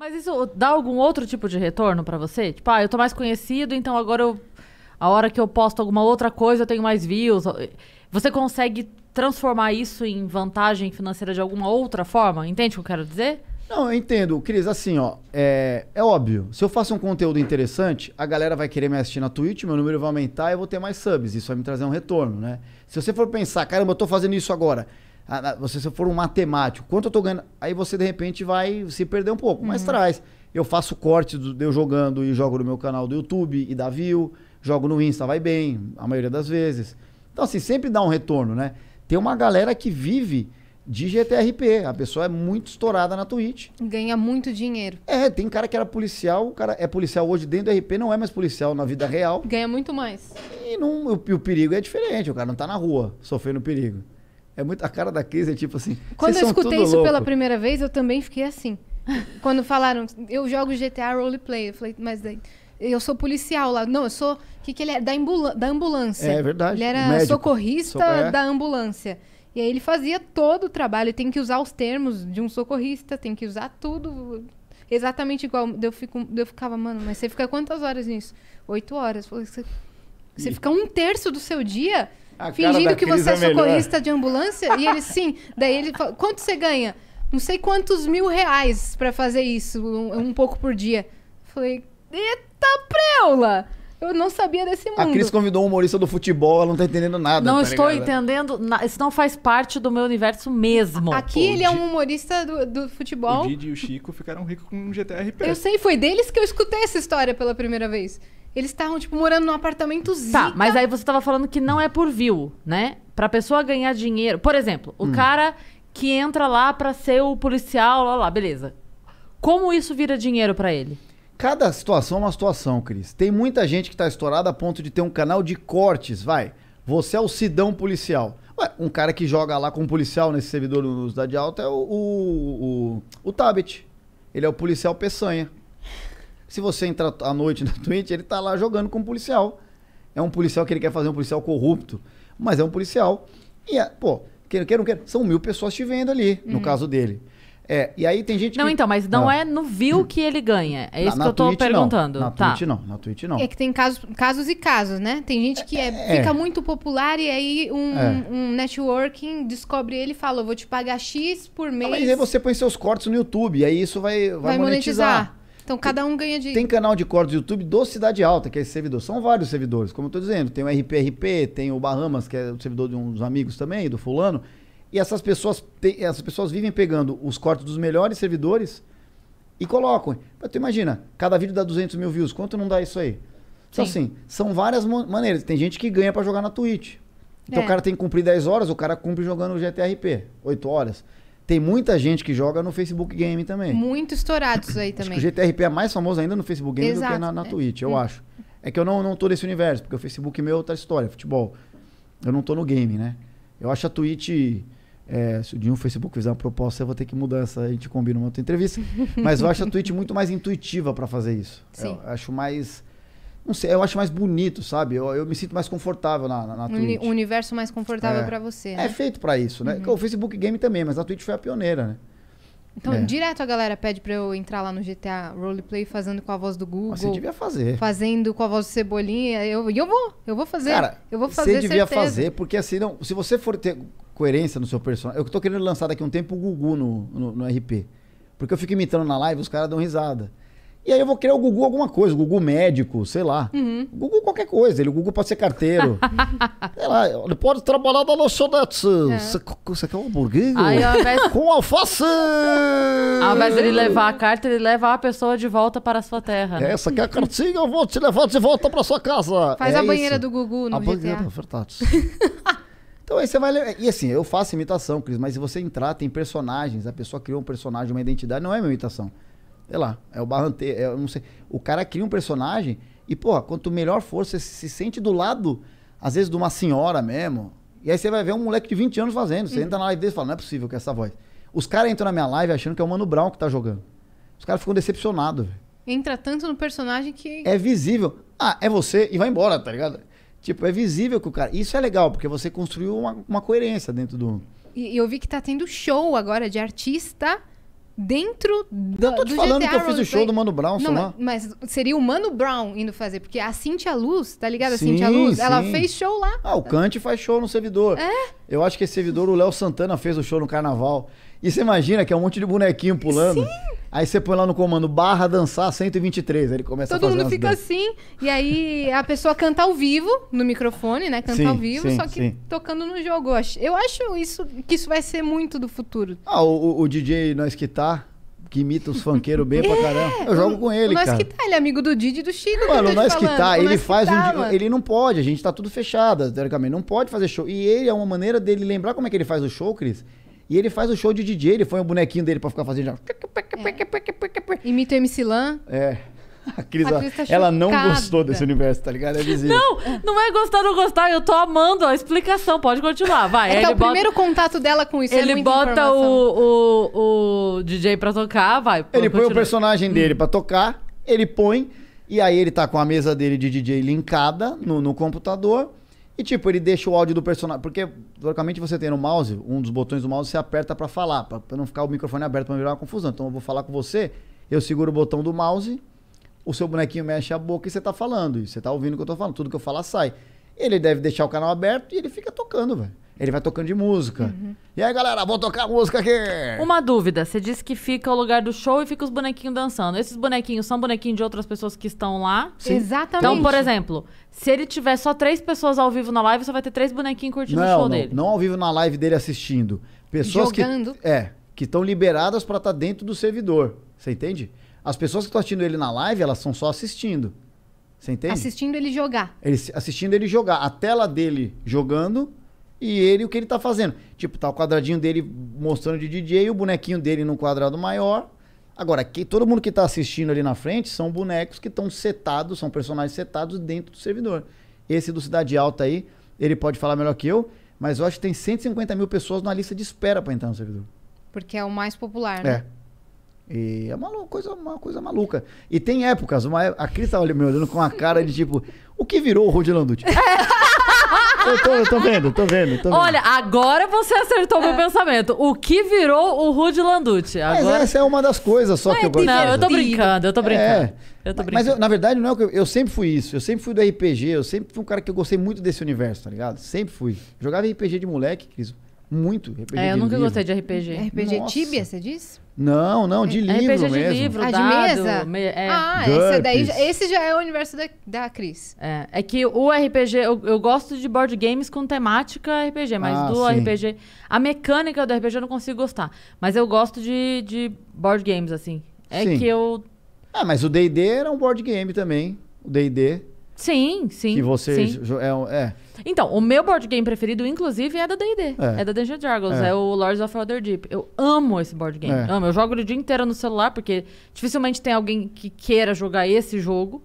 Mas isso dá algum outro tipo de retorno para você? Tipo, ah, eu tô mais conhecido, então agora eu. A hora que eu posto alguma outra coisa, eu tenho mais views. Você consegue transformar isso em vantagem financeira de alguma outra forma? Entende o que eu quero dizer? Não, eu entendo, Cris. Assim, ó, é, é, óbvio. Se eu faço um conteúdo interessante, a galera vai querer me assistir na Twitch, meu número vai aumentar e eu vou ter mais subs. Isso vai me trazer um retorno, né? Se você for pensar, caramba, eu tô fazendo isso agora. Ah, você, se for um matemático, quanto eu tô ganhando? Aí você de repente vai se perder um pouco, uhum. mas traz. Eu faço corte do eu jogando e jogo no meu canal do YouTube e da view, jogo no Insta, vai bem, a maioria das vezes. Então, assim, sempre dá um retorno, né? Tem uma galera que vive de GTRP. A pessoa é muito estourada na Twitch. Ganha muito dinheiro. É, tem cara que era policial, o cara é policial hoje dentro do RP, não é mais policial na vida real. Ganha muito mais. E, não, o, o perigo é diferente, o cara não tá na rua sofrendo perigo. É muito a cara da Cris, é tipo assim. Quando eu escutei isso louco. pela primeira vez, eu também fiquei assim. Quando falaram, eu jogo GTA roleplay, eu falei, mas daí eu sou policial lá. Não, eu sou. O que, que ele é? Da, da ambulância. É verdade. Ele era médico, socorrista é. da ambulância. E aí ele fazia todo o trabalho. Tem que usar os termos de um socorrista, tem que usar tudo exatamente igual. Eu, fico, eu ficava, mano, mas você fica quantas horas nisso? Oito horas. Você, você e... fica um terço do seu dia a Fingindo que você é, é socorrista melhor. de ambulância? E ele, sim. Daí ele fala, quanto você ganha? Não sei quantos mil reais para fazer isso, um, um, pouco por dia. Falei, eita preula! Eu não sabia desse mundo. A Cris convidou um humorista do futebol, ela não tá entendendo nada. Não tá estou ligado? entendendo, na... isso não faz parte do meu universo mesmo. Aqui ele é um humorista do, do futebol. O Didi e o Chico ficaram ricos com um GTRP. Eu sei, foi deles que eu escutei essa história pela primeira vez. Eles estavam, tipo, morando num apartamento zica. Tá, mas aí você tava falando que não é por view, né? Pra pessoa ganhar dinheiro. Por exemplo, o hum. cara que entra lá pra ser o policial, lá, lá, beleza. Como isso vira dinheiro para ele? Cada situação é uma situação, Cris. Tem muita gente que tá estourada a ponto de ter um canal de cortes, vai. Você é o Sidão policial. Ué, um cara que joga lá com um policial nesse servidor no Cidade Alta é o, o, o, o Tabit. Ele é o policial peçanha. Se você entrar à noite na Twitch, ele tá lá jogando com um policial. É um policial que ele quer fazer um policial corrupto, mas é um policial. E, é, pô, não queira, não queira, são mil pessoas te vendo ali, no uhum. caso dele. É, e aí tem gente Não, que... então, mas não ah. é no view que ele ganha. É isso na, na que eu Twitch, perguntando. Não. Na tá. Twitch não, na Twitch não. É que tem casos, casos e casos, né? Tem gente que é, é, é. fica muito popular e aí um, é. um networking descobre ele e fala, vou te pagar X por mês. Ah, mas aí você põe seus cortes no YouTube, aí isso vai, vai, vai monetizar. monetizar. Então cada um ganha de. Tem canal de corte do YouTube do Cidade Alta, que é esse servidor. São vários servidores, como eu tô dizendo. Tem o RPRP, tem o Bahamas, que é o servidor de uns amigos também, do fulano. E essas pessoas, te, essas pessoas vivem pegando os cortes dos melhores servidores e colocam. Mas tu imagina, cada vídeo dá 200 mil views, quanto não dá isso aí? Então, assim, são várias maneiras. Tem gente que ganha para jogar na Twitch. Então é. o cara tem que cumprir 10 horas, o cara cumpre jogando o GTRP, 8 horas. Tem muita gente que joga no Facebook Game também. Muito estourados aí também. Acho que o GTRP é mais famoso ainda no Facebook Game Exato. do que na, na Twitch, eu é. acho. É que eu não, não tô nesse universo, porque o Facebook meu é outra história, futebol. Eu não tô no game, né? Eu acho a Twitch. É, se o Dinho Facebook fizer uma proposta, eu vou ter que mudar essa. A gente combina uma outra entrevista. Mas eu acho a Twitch muito mais intuitiva para fazer isso. Sim. Eu acho mais não sei, eu acho mais bonito, sabe? Eu, eu me sinto mais confortável na, na, na Twitch. Um universo mais confortável é. para você. É né? É feito para isso, né? Uhum. O Facebook Game também, mas a Twitch foi a pioneira, né? Então, é. direto a galera pede pra eu entrar lá no GTA Roleplay fazendo com a voz do Google. Mas você devia fazer. Fazendo com a voz do Cebolinha. E eu, eu vou, eu vou fazer. Cara, eu vou fazer. Você devia certeza. fazer, porque assim, não, se você for ter coerência no seu personagem. Eu tô querendo lançar daqui um tempo o Gugu no, no, no RP. Porque eu fico imitando na live, os caras dão risada. E aí eu vou criar o Gugu alguma coisa, o Gugu médico, sei lá. Uhum. Gugu qualquer coisa, ele, o Gugu pra ser carteiro. sei lá, ele pode trabalhar na lanchonete. É. Você quer um hambúrguer? Aí, invés... Com alface! Ao invés de ele levar a carta, ele leva a pessoa de volta para a sua terra. É, essa aqui é a cartinha, eu vou te levar de volta para sua casa. Faz é a banheira isso. do Gugu no A GTA. banheira, verdade. Então aí você vai E assim, eu faço imitação, Cris, mas se você entrar, tem personagens. A pessoa criou um personagem, uma identidade, não é uma imitação sei lá, é o barranteiro, é, não sei. O cara cria um personagem e, porra, quanto melhor for, você se sente do lado, às vezes, de uma senhora mesmo. E aí você vai ver um moleque de 20 anos fazendo. Você uhum. entra na live dele e fala, não é possível que é essa voz. Os caras entram na minha live achando que é o Mano Brown que tá jogando. Os caras ficam decepcionados, velho. Entra tanto no personagem que. É visível. Ah, é você e vai embora, tá ligado? Tipo, é visível que o cara. Isso é legal, porque você construiu uma, uma coerência dentro do. E eu vi que tá tendo show agora de artista dentro do Eu tô te falando GTA que eu fiz o show do Mano Brown, Não, mas, mas, seria o Mano Brown indo fazer, porque a Cintia Luz, tá ligado? A sim, Cintia Luz, sim. ela fez show lá. Ah, o Kant faz show no servidor. É? Eu acho que esse servidor, o Léo Santana fez o show no carnaval. E você imagina que é um monte de bonequinho pulando. Sim. Aí você põe lá no comando barra dançar 123, aí ele começa Todo a fazer Todo mundo fica danças. assim, e aí a pessoa canta ao vivo no microfone, né? Canta sim, ao vivo, sim, só que sim. tocando no jogo. Eu acho isso que isso vai ser muito do futuro. Ah, o, o DJ Nós Tá. que imita os funkeiros bem é, pra caramba. Eu jogo com ele, cara. Nós Nós tá, ele é amigo do Didi e do Chico. Mano, nós Nós tá, ele faz um... Mano. Ele não pode, a gente tá tudo fechado, teoricamente. Não pode fazer show. E ele é uma maneira dele lembrar como é que ele faz o show, Cris e ele faz o show de DJ, ele foi um bonequinho dele pra ficar fazendo. É. Imita o MC Lan. É. A Cris, a Cris tá ela não gostou desse universo, tá ligado? É Não, não é gostar ou não gostar. Eu tô amando a explicação. Pode continuar, vai. É, é ele o bota... primeiro contato dela com isso é Ele é bota o, o, o, DJ pra tocar, vai. Ele põe o personagem dele hum. pra tocar, ele põe, e aí ele tá com a mesa dele de DJ linkada no, no computador. E tipo, ele deixa o áudio do personagem. Porque, teoricamente, você tem no mouse, um dos botões do mouse você aperta para falar, para não ficar o microfone aberto, para não virar uma confusão. Então eu vou falar com você, eu seguro o botão do mouse, o seu bonequinho mexe a boca e você tá falando. E você tá ouvindo o que eu tô falando. Tudo que eu falar sai. Ele deve deixar o canal aberto e ele fica tocando, velho. Ele vai tocando de música. Uhum. E aí, galera, vou tocar música aqui. Uma dúvida. Você disse que fica o lugar do show e fica os bonequinhos dançando. Esses bonequinhos são bonequinhos de outras pessoas que estão lá? Sim. Exatamente. Então, por exemplo, se ele tiver só três pessoas ao vivo na live, só vai ter três bonequinhos curtindo não, o show não, dele. Não ao vivo na live dele assistindo. Pessoas Jogando. que. É, que estão liberadas para estar tá dentro do servidor. Você entende? As pessoas que estão assistindo ele na live, elas são só assistindo. Você entende? Assistindo ele jogar. Ele, assistindo ele jogar. A tela dele jogando e ele o que ele tá fazendo. Tipo, tá o quadradinho dele mostrando de DJ, o bonequinho dele num quadrado maior. Agora, que, todo mundo que tá assistindo ali na frente são bonecos que estão setados, são personagens setados dentro do servidor. Esse do Cidade Alta aí, ele pode falar melhor que eu, mas eu acho que tem 150 mil pessoas na lista de espera para entrar no servidor. Porque é o mais popular, né? É. E é uma coisa, uma coisa maluca. E tem épocas, uma, é, a Cris tava me olhando com a cara de tipo, o que virou o Rodilão Dutti? eu, tô, eu tô vendo, tô vendo, tô vendo. Olha, agora você acertou meu é. pensamento. O que virou o Rude Landucci? Agora... Mas essa é uma das coisas só que é eu gosto. Não, eu tô brincando, eu tô é. brincando. É. Eu tô Mas eu, na verdade, não é que eu, eu sempre fui isso. Eu sempre fui do RPG, eu sempre fui um cara que eu gostei muito desse universo, tá ligado? Sempre fui. Jogava RPG de moleque, Cris. Muito. RPG é, eu nunca livro. gostei de RPG. RPG Tibia, você disse? Não, não, de é, é livro RPG mesmo. de livro, ah, dado, de mesa? Me, é. Ah, esse, daí, esse já é o universo da, da Cris. É, é que o RPG, eu, eu, gosto de board games com temática RPG, mas ah, do sim. RPG, a mecânica do RPG eu não consigo gostar. Mas eu gosto de, de board games, assim. É sim. que eu... Ah, mas o D&D era um board game também, o D&D. Sim, sim. Que você. É, é, Então, o meu board game preferido, inclusive, é da DD. É. é. da Dungeons Dragons, é. é. o Lords of Deep Eu amo esse board game. É. Amo. Eu jogo ele o dia inteiro no celular, porque dificilmente tem alguém que queira jogar esse jogo.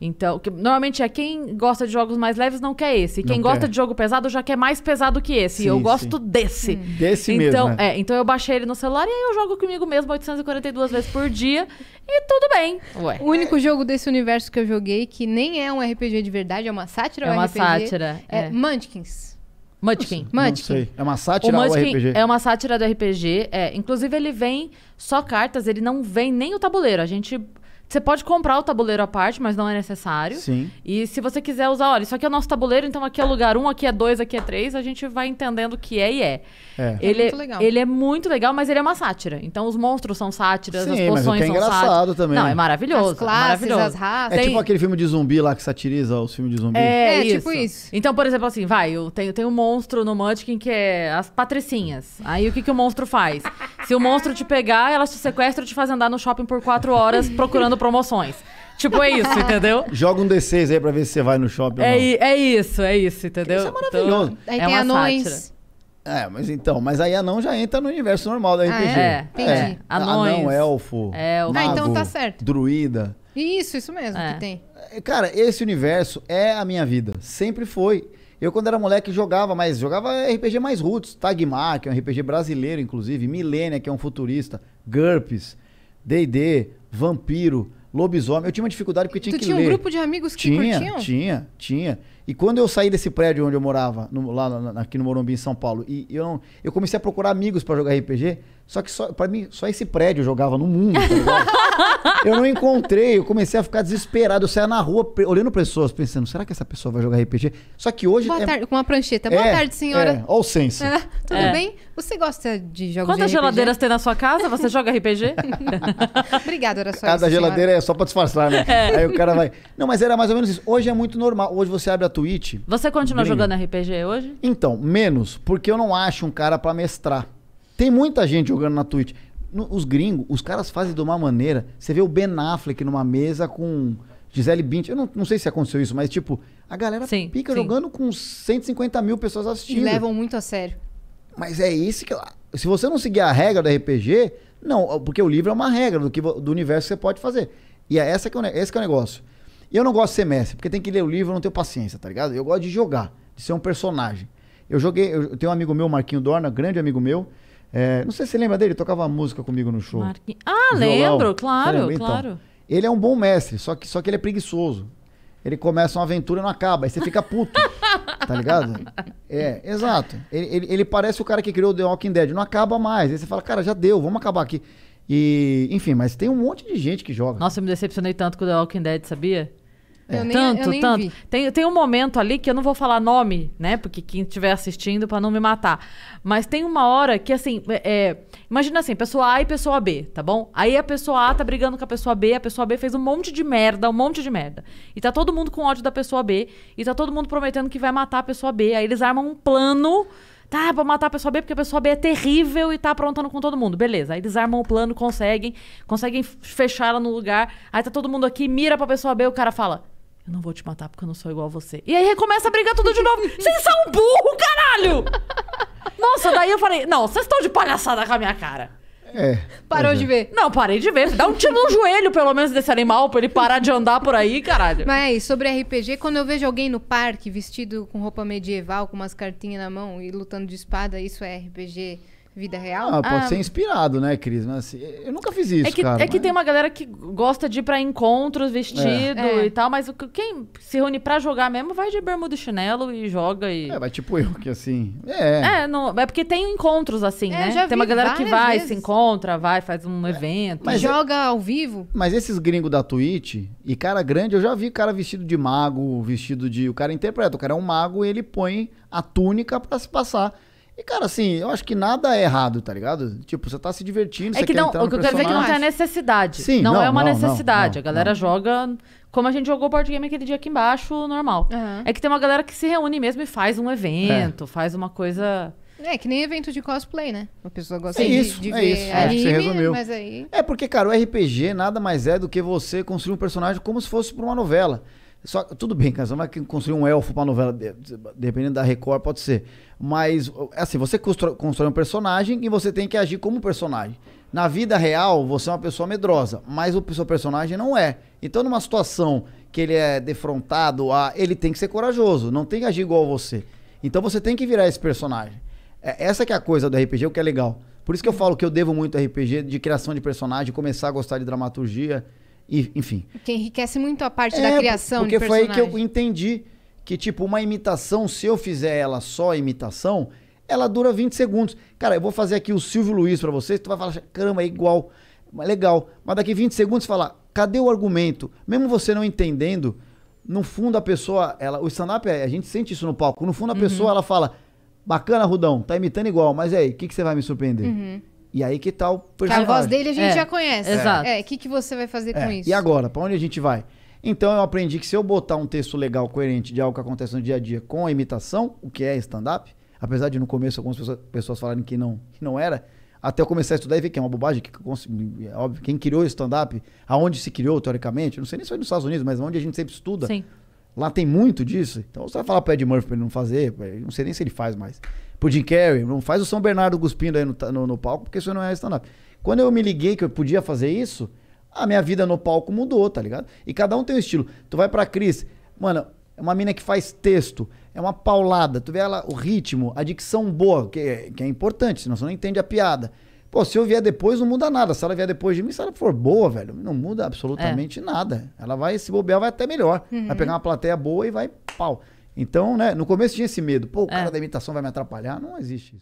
Então, que, normalmente é quem gosta de jogos mais leves não quer esse. Quem não gosta quer. de jogo pesado já quer mais pesado que esse. Sim, eu gosto sim. desse. Hum. Desse então, mesmo. É. Né? é, então eu baixei ele no celular e aí eu jogo comigo mesmo 842 vezes por dia e tudo bem. Ué. É. O único jogo desse universo que eu joguei que nem é um RPG de verdade, é uma sátira é uma RPG, sátira. É, é Munchkins. Munchkin. Munchkin. É uma sátira o RPG? É uma sátira do RPG. É, inclusive, ele vem só cartas, ele não vem nem o tabuleiro. A gente você pode comprar o tabuleiro à parte, mas não é necessário. Sim. E se você quiser usar, olha, isso aqui é o nosso tabuleiro, então aqui é lugar 1, um, aqui é 2, aqui é 3, a gente vai entendendo o que é e é. é. é ele, é muito legal. ele é muito legal, mas ele é uma sátira. Então os monstros são sátiras, Sim, as é poções mas é engraçado são sátiras. também. Não, né? é maravilhoso. As é classes, é maravilhoso. as raças. É tem... tipo aquele filme de zumbi lá que satiriza os filmes de zumbi. É, é tipo isso. tipo isso. Então, por exemplo, assim, vai, eu tenho, tenho um monstro no Munchkin que é as patricinhas. Aí o que, que o monstro faz? se o monstro te pegar, elas te sequestram e te fazem andar no shopping por quatro horas procurando promoções. Tipo, é isso, entendeu? Joga um D6 aí pra ver se você vai no shopping é, ou não. É isso, é isso, entendeu? Isso é maravilhoso. Então, aí é tem uma anões. Sátira. É, mas então, mas aí anão já entra no universo normal da RPG. Ah, é, é entendi. É. é. Anões. Anão, elfo, é, ah, Mago, ah, então tá certo. druida. Isso, isso mesmo é. que tem. Cara, esse universo é a minha vida. Sempre foi. Eu, quando era moleque, jogava, mas jogava RPG mais roots. Tagmar, que é um RPG brasileiro, inclusive. Milênia, que é um futurista. GURPS. D&D, Vampiro, Lobisomem. Eu tinha uma dificuldade porque tinha tu que tinha ler. tinha um grupo de amigos que tinha, curtiam? Tinha, tinha. E quando eu saí desse prédio onde eu morava, no, lá na, aqui no Morumbi, em São Paulo, e eu, não, eu comecei a procurar amigos para jogar RPG, só que só, pra mim, só esse prédio jogava no mundo, tá Eu não encontrei, eu comecei a ficar desesperado. Eu saía na rua olhando pessoas, pensando, será que essa pessoa vai jogar RPG? Só que hoje. Boa é... tarde, com uma prancheta. Boa é, tarde, senhora. É, olha o senso. É, tudo é. bem? Você gosta de jogos Quantas de geladeiras tem na sua casa? Você joga RPG? Obrigada, era só Cada isso, geladeira senhora. é só pra disfarçar, né? É. Aí o cara vai. Não, mas era mais ou menos isso. Hoje é muito normal. Hoje você abre a Twitch. Você continua jogando RPG hoje? Então, menos, porque eu não acho um cara para mestrar. Tem muita gente jogando na Twitch. No, os gringos, os caras fazem de uma maneira. Você vê o Ben Affleck numa mesa com Gisele Bint, Eu não, não sei se aconteceu isso, mas tipo, a galera sim, pica sim. jogando com 150 mil pessoas assistindo. E levam muito a sério. Mas é isso que. Se você não seguir a regra do RPG, não, porque o livro é uma regra do, que, do universo que você pode fazer. E é essa que é o, esse que é o negócio. E eu não gosto de ser mestre, porque tem que ler o livro, eu não tenho paciência, tá ligado? Eu gosto de jogar, de ser um personagem. Eu joguei, eu, tenho um amigo meu, Marquinho Dorna, grande amigo meu. É, não sei se você lembra dele, tocava música comigo no show. Ah, Violão. lembro, claro, então, claro. Ele é um bom mestre, só que, só que ele é preguiçoso. Ele começa uma aventura e não acaba, aí você fica puto. tá ligado? É, exato. Ele, ele, ele, parece o cara que criou The Walking Dead, não acaba mais. Aí você fala, cara, já deu, vamos acabar aqui. E, enfim, mas tem um monte de gente que joga. Nossa, eu me decepcionei tanto com o The Walking Dead, sabia? É. Eu Nem, tanto, tanto. Vi. Tem, tem um momento ali que eu não vou falar nome, né? Porque quem estiver assistindo para não me matar. Mas tem uma hora que, assim, é, é, imagina assim, pessoa A e pessoa B, tá bom? Aí a pessoa A tá brigando com a pessoa B, a pessoa B fez um monte de merda, um monte de merda. E tá todo mundo com ódio da pessoa B, e tá todo mundo prometendo que vai matar a pessoa B. Aí eles armam um plano tá, pra matar a pessoa B porque a pessoa B é terrível e tá aprontando com todo mundo. Beleza. Aí eles armam o plano, conseguem, conseguem fechar ela no lugar. Aí tá todo mundo aqui, mira pra pessoa B, o cara fala: não vou te matar porque eu não sou igual a você. E aí recomeça a brigar tudo de novo. Vocês são burro, caralho! Nossa, daí eu falei, não, vocês estão de palhaçada com a minha cara. É. Parou de é. ver. Não, parei de ver. Dá um tiro no joelho, pelo menos, desse animal, pra ele parar de andar por aí, caralho. Mas é sobre RPG, quando eu vejo alguém no parque vestido com roupa medieval, com umas cartinhas na mão e lutando de espada, isso é RPG vida real? Ah, pode ah, ser inspirado, né, Cris? Mas assim, eu nunca fiz é isso, é que, cara. É que tem uma galera que gosta de ir pra encontros vestido é. e é. tal, mas quem se reúne pra jogar mesmo vai de bermuda e chinelo e joga e... É, mas tipo eu, que assim... É, é, não, é porque tem encontros assim, é, né? tem uma galera que vai, vezes. se encontra, vai, faz um é, evento. Mas joga ao vivo. Mas esses gringos da Twitch e cara grande, eu já vi cara vestido de mago, vestido de... O cara interpreta, o cara é um mago e ele põe a túnica pra se passar e, cara, assim, eu acho que nada é errado, tá ligado? Tipo, você tá se divertindo, é você que não, O que eu quero dizer é que não tem a necessidade. Sim, não, não é uma não, necessidade. Não, a galera joga como a gente jogou board game aquele dia aqui embaixo, normal. Uhum. É que tem uma galera que se reúne mesmo e faz um evento, é. faz uma coisa... É, que nem evento de cosplay, né? A pessoa gosta é isso, de, de é isso, é, anime, é isso, você resumiu. mas aí... É porque, cara, o RPG nada mais é do que você construir um personagem como se fosse pra uma novela. Só, tudo bem, você não vai construir um elfo pra novela, dependendo da Record, pode ser. Mas, é assim, você constrói, constrói um personagem e você tem que agir como personagem. Na vida real, você é uma pessoa medrosa, mas o seu personagem não é. Então, numa situação que ele é defrontado a. Ah, ele tem que ser corajoso, não tem que agir igual você. Então, você tem que virar esse personagem. É, essa que é a coisa do RPG, o que é legal. Por isso que eu falo que eu devo muito RPG de criação de personagem, começar a gostar de dramaturgia. E, enfim. Que enriquece muito a parte é, da criação porque de Porque foi aí que eu entendi que, tipo, uma imitação, se eu fizer ela só imitação, ela dura 20 segundos. Cara, eu vou fazer aqui o Silvio Luiz para vocês, tu vai falar, caramba, é igual, legal. Mas daqui 20 segundos você fala, cadê o argumento? Mesmo você não entendendo, no fundo a pessoa, ela, o stand-up, é, a gente sente isso no palco, no fundo a uhum. pessoa, ela fala, bacana, Rudão, tá imitando igual, mas aí, o que, que você vai me surpreender? Uhum. E aí que tá o personagem. a voz dele a gente é, já conhece. Exato. É, o que, que você vai fazer é, com isso? E agora, para onde a gente vai? Então eu aprendi que se eu botar um texto legal, coerente de algo que acontece no dia a dia com a imitação, o que é stand-up, apesar de no começo algumas pessoas, falarem que não, que não era, até eu começar a estudar e ver que é uma bobagem, que, é óbvio, quem criou o stand-up, aonde se criou teoricamente, não sei nem se foi nos Estados Unidos, mas onde a gente sempre estuda. Sim. Lá tem muito disso. Então você vai falar pro Ed Murphy pra ele não fazer, não sei nem se ele faz mais pro Jim Carrey, não faz o São Bernardo cuspindo aí no, no, no palco, porque isso não é stand-up. Quando eu me liguei que eu podia fazer isso, a minha vida no palco mudou, tá ligado? E cada um tem um estilo. Tu vai pra Cris, mano, é uma mina que faz texto, é uma paulada. Tu vê ela, o ritmo, a dicção boa, que, é, que é importante, senão você não entende a piada. Pô, se eu vier depois, não muda nada. Se ela vier depois de mim, se ela for boa, velho, não muda absolutamente é. nada. Ela vai, se bobear, vai até melhor. Uhum. Vai pegar uma plateia boa e vai pau. Então, né, no começo tinha esse medo. Pô, o cara é. da imitação vai me atrapalhar. Não existe isso.